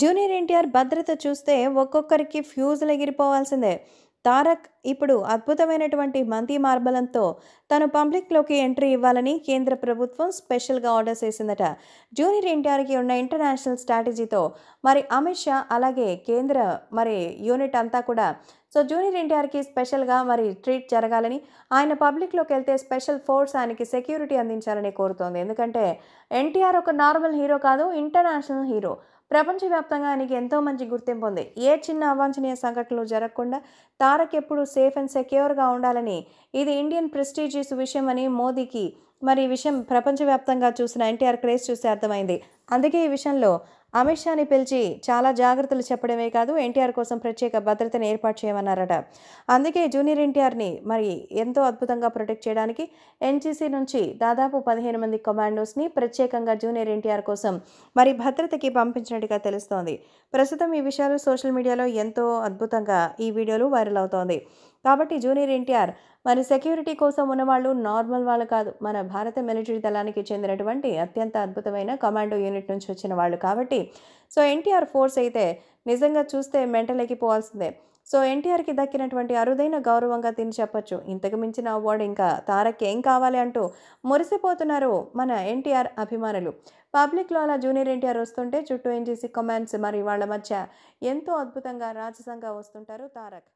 junior NTR భద్రత చూస్తే ఒక్కొక్కరికి ఫ్యూజులు ఎగిరిపోవాల్సిందే తారక్ ఇప్పుడు అద్భుతమైనటువంటి మంతి మార్బలంతో తను పబ్లిక్లోకి ఎంట్రీ ఇవ్వాలని కేంద్ర ప్రభుత్వం స్పెషల్గా ఆర్డర్స్ వేసిందట జూనియర్ ఎన్టీఆర్కి ఉన్న ఇంటర్నేషనల్ స్ట్రాటజీతో మరి అమిత్ షా అలాగే కేంద్ర మరి యూనిట్ అంతా కూడా సో జూనియర్ ఎన్టీఆర్కి స్పెషల్గా మరి ట్రీట్ జరగాలని ఆయన పబ్లిక్లోకి వెళ్తే స్పెషల్ ఫోర్స్ ఆయనకి సెక్యూరిటీ అందించాలని కోరుతోంది ఎందుకంటే ఎన్టీఆర్ ఒక నార్మల్ హీరో కాదు ఇంటర్నేషనల్ హీరో ప్రపంచవ్యాప్తంగా ఆయనకి ఎంతో మంచి గుర్తింపు ఉంది ఏ చిన్న అవాంఛనీయ సంఘటనలు జరగకుండా తారక్ ఎప్పుడు సేఫ్ అండ్ సెక్యూర్గా ఉండాలని ఇది ఇండియన్ ప్రెస్టీజియస్ విషయం అని మోదీకి మరి ఈ విషయం ప్రపంచవ్యాప్తంగా చూసిన ఎన్టీఆర్ క్రేజ్ చూసి అర్థమైంది అందుకే ఈ విషయంలో అమిత్ షాని పిలిచి చాలా జాగ్రత్తలు చెప్పడమే కాదు ఎన్టీఆర్ కోసం ప్రత్యేక భద్రతను ఏర్పాటు చేయమన్నారట అందుకే జూనియర్ ఎన్టీఆర్ని మరి ఎంతో అద్భుతంగా ప్రొటెక్ట్ చేయడానికి ఎన్సీసీ నుంచి దాదాపు పదిహేను మంది కమాండోస్ని ప్రత్యేకంగా జూనియర్ ఎన్టీఆర్ కోసం మరి భద్రతకి పంపించినట్టుగా తెలుస్తోంది ప్రస్తుతం ఈ విషయాలు సోషల్ మీడియాలో ఎంతో అద్భుతంగా ఈ వీడియోలు వైరల్ అవుతోంది కాబట్టి జూనియర్ ఎన్టీఆర్ మరి సెక్యూరిటీ కోసం ఉన్నవాళ్ళు నార్మల్ వాళ్ళు కాదు మన భారత మిలిటరీ దళానికి చెందినటువంటి అత్యంత అద్భుతమైన కమాండో యూనిట్ నుంచి వచ్చిన వాళ్ళు కాబట్టి సో ఎన్టీఆర్ ఫోర్స్ అయితే నిజంగా చూస్తే మెంటల్ ఎక్కిపోవాల్సిందే సో ఎన్టీఆర్కి దక్కినటువంటి అరుదైన గౌరవంగా దీన్ని చెప్పొచ్చు ఇంతకు మించిన అవార్డు ఇంకా తారక్ ఏం కావాలి అంటూ మురిసిపోతున్నారు మన ఎన్టీఆర్ అభిమానులు పబ్లిక్లో అలా జూనియర్ ఎన్టీఆర్ వస్తుంటే చుట్టూ చేసి కమాండ్స్ మరి వాళ్ళ మధ్య ఎంతో అద్భుతంగా రాజసంగా వస్తుంటారు తారక్